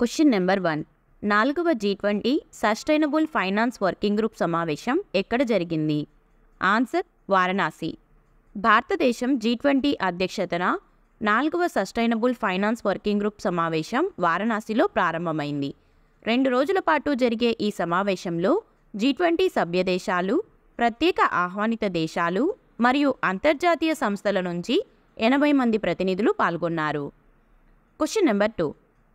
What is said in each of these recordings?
question number one నాలుగవ G twenty sustainable finance working group సమావేశం ఎక్కడ జరిగింది ఆన్సర్ వారణాసి భారతదేశం జీ ట్వంటీ అధ్యక్షతన నాలుగవ సస్టైనబుల్ ఫైనాన్స్ వర్కింగ్ గ్రూప్ సమావేశం వారణాసిలో ప్రారంభమైంది రెండు రోజుల పాటు జరిగే ఈ సమావేశంలో జీ ట్వంటీ సభ్యదేశాలు ప్రత్యేక ఆహ్వానిత దేశాలు మరియు అంతర్జాతీయ సంస్థల నుంచి ఎనభై మంది ప్రతినిధులు పాల్గొన్నారు క్వశ్చన్ నెంబర్ టూ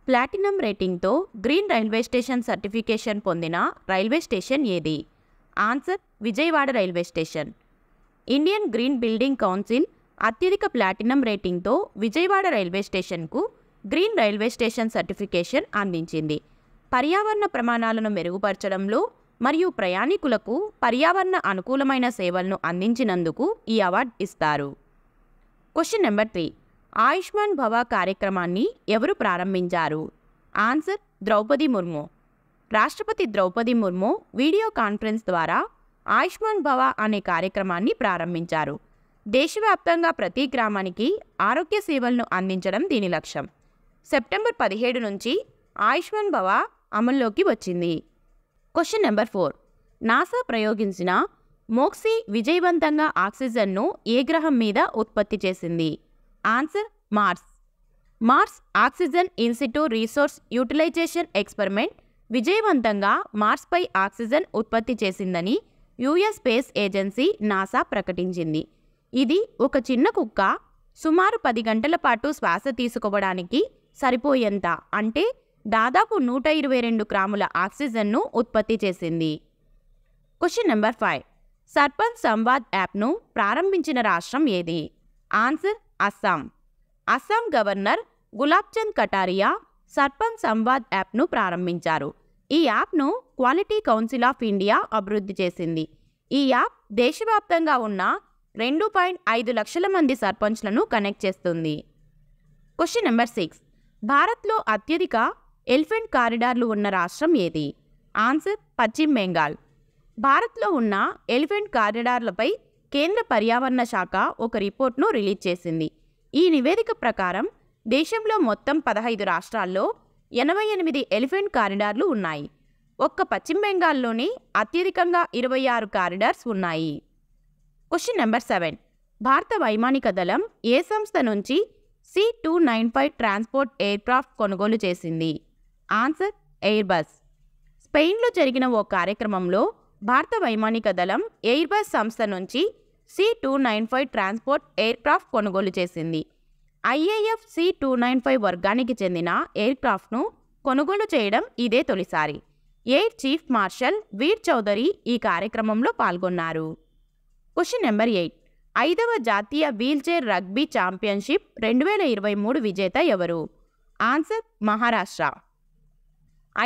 ప్లాటినం రేటింగ్తో గ్రీన్ రైల్వే స్టేషన్ సర్టిఫికేషన్ పొందిన రైల్వే స్టేషన్ ఏది answer Vijayawada railway station Indian green building council అత్యధిక ప్లాటినం రేటింగ్తో విజయవాడ రైల్వే స్టేషన్కు గ్రీన్ రైల్వే స్టేషన్ సర్టిఫికేషన్ అందించింది పర్యావరణ ప్రమాణాలను మెరుగుపరచడంలో మరియు ప్రయాణికులకు పర్యావరణ అనుకూలమైన సేవలను అందించినందుకు ఈ అవార్డు ఇస్తారు క్వశ్చన్ నెంబర్ త్రీ ఆయుష్మాన్ భవ కార్యక్రమాన్ని ఎవరు ప్రారంభించారు ఆన్సర్ ద్రౌపది ముర్ము రాష్ట్రపతి ద్రౌపది ముర్ము వీడియో కాన్ఫరెన్స్ ద్వారా ఆయుష్మాన్ భవ అనే కార్యక్రమాన్ని ప్రారంభించారు దేశవ్యాప్తంగా ప్రతి గ్రామానికి ఆరోగ్య సేవలను అందించడం దీని లక్ష్యం సెప్టెంబర్ పదిహేడు నుంచి ఆయుష్మాన్ భవ అమల్లోకి వచ్చింది క్వశ్చన్ నెంబర్ ఫోర్ నాసా ప్రయోగించిన మోక్సీ విజయవంతంగా ఆక్సిజన్ను ఏ గ్రహం మీద ఉత్పత్తి చేసింది answer Mars Mars oxygen in situ resource utilization experiment విజయవంతంగా మార్స్పై ఆక్సిజన్ ఉత్పత్తి చేసిందని యుఎస్ స్పేస్ ఏజెన్సీ నాసా ప్రకటించింది ఇది ఒక చిన్న కుక్క సుమారు పది గంటల పాటు శ్వాస తీసుకోవడానికి సరిపోయేంత అంటే దాదాపు నూట ఇరవై రెండు గ్రాముల ఆక్సిజన్ను ఉత్పత్తి చేసింది question number five Sarpanch Samvad యాప్ను ప్రారంభించిన రాష్ట్రం ఏది ఆన్సర్ అస్సాం అస్సాం గవర్నర్ గులాబ్చంద్ కటారియా సర్పంచ్ సంవాద్ యాప్ను ప్రారంభించారు ఈ యాప్ను క్వాలిటీ కౌన్సిల్ ఆఫ్ ఇండియా అభివృద్ధి చేసింది ఈ యాప్ దేశవ్యాప్తంగా ఉన్న రెండు పాయింట్ ఐదు లక్షల మంది సర్పంచ్లను కనెక్ట్ చేస్తుంది క్వశ్చన్ నెంబర్ సిక్స్ భారత్లో అత్యధిక ఎలిఫెంట్ కారిడార్లు ఉన్న రాష్ట్రం ఏది ఆన్సర్ పశ్చిమ బెంగాల్ భారత్లో ఉన్న ఎలిఫెంట్ కారిడార్లపై కేంద్ర పర్యావరణ శాఖ ఒక రిపోర్ట్ను రిలీజ్ చేసింది ఈ నివేదిక ప్రకారం దేశంలో మొత్తం పదహైదు రాష్ట్రాల్లో ఎనభై ఎనిమిది ఎలిఫెంట్ కారిడార్లు ఉన్నాయి ఒక్క పశ్చిమ బెంగాల్లోనే అత్యధికంగా ఇరవై ఆరు కారిడార్స్ ఉన్నాయి క్వశ్చన్ నెంబర్ సెవెన్ భారత వైమానిక దళం ఏ సంస్థ నుంచి C two nine five transport aircraft కొనుగోలు చేసింది ఆన్సర్ ఎయిర్బస్ స్పెయిన్లో జరిగిన ఓ కార్యక్రమంలో భారత వైమానిక దళం ఎయిర్బస్ సంస్థ నుంచి C two nine five transport aircraft కొనుగోలు చేసింది IAF C two nine five వర్గానికి చెందిన ఎయిర్క్రాఫ్ట్ను కొనుగోలు చేయడం ఇదే తొలిసారి air chief marshal Veer Chaudhari ఈ కార్యక్రమంలో పాల్గొన్నారు క్వశ్చన్ నెంబర్ ఎయిట్ ఐదవ జాతీయ వీల్చైర్ రగ్బీ ఛాంపియన్షిప్ రెండు వేల ఇరవై మూడు విజేత ఎవరు ఆన్సర్ మహారాష్ట్ర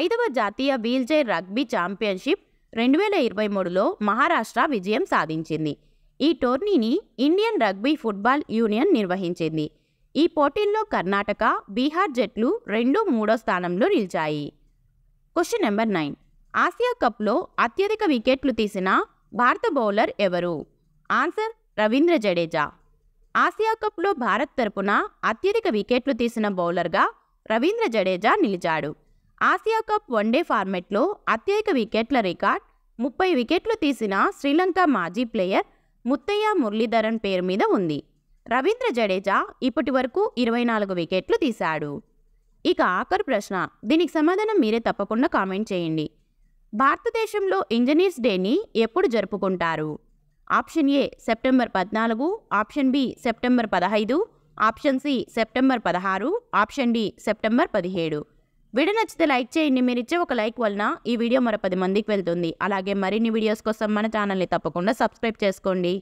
ఐదవ జాతీయ వీల్చైర్ రగ్బీ ఛాంపియన్షిప్ రెండు వేల ఇరవై మూడులో మహారాష్ట్ర విజయం సాధించింది ఈ టోర్నీని ఇండియన్ రగ్బీ ఫుట్బాల్ యూనియన్ నిర్వహించింది ఈ పోటీల్లో కర్ణాటక బీహార్ జట్లు రెండు మూడో స్థానంలో నిలిచాయి క్వశ్చన్ నెంబర్ నైన్ ఆసియా కప్లో అత్యధిక వికెట్లు తీసిన భారత బౌలర్ ఎవరు ఆన్సర్ రవీంద్ర జడేజా ఆసియా కప్లో భారత్ తరపున అత్యధిక వికెట్లు తీసిన బౌలర్గా రవీంద్ర జడేజా నిలిచాడు ఆసియా కప్ వన్డే ఫార్మెట్లో అత్యధిక వికెట్ల రికార్డ్ ముప్పై వికెట్లు తీసిన శ్రీలంక మాజీ ప్లేయర్ ముత్తయ్య మురళీధరన్ పేరు మీద ఉంది రవీంద్ర జడేజా ఇప్పటి వరకు ఇరవై నాలుగు వికెట్లు తీశాడు ఇక ఆఖరు ప్రశ్న దీనికి సమాధానం మీరే తప్పకుండా కామెంట్ చేయండి భారతదేశంలో ఇంజనీర్స్ డేని ఎప్పుడు జరుపుకుంటారు ఆప్షన్ ఏ సెప్టెంబర్ పద్నాలుగు ఆప్షన్ బి సెప్టెంబర్ పదహైదు ఆప్షన్ సి సెప్టెంబర్ పదహారు ఆప్షన్ డి సెప్టెంబర్ పదిహేడు వీడియో నచ్చితే లైక్ చేయండి మీరు ఇచ్చే ఒక లైక్ వలన ఈ వీడియో మరో పది మందికి వెళ్తుంది అలాగే మరిన్ని వీడియోస్ కోసం మన ఛానల్ని తప్పకుండా సబ్స్క్రైబ్ చేసుకోండి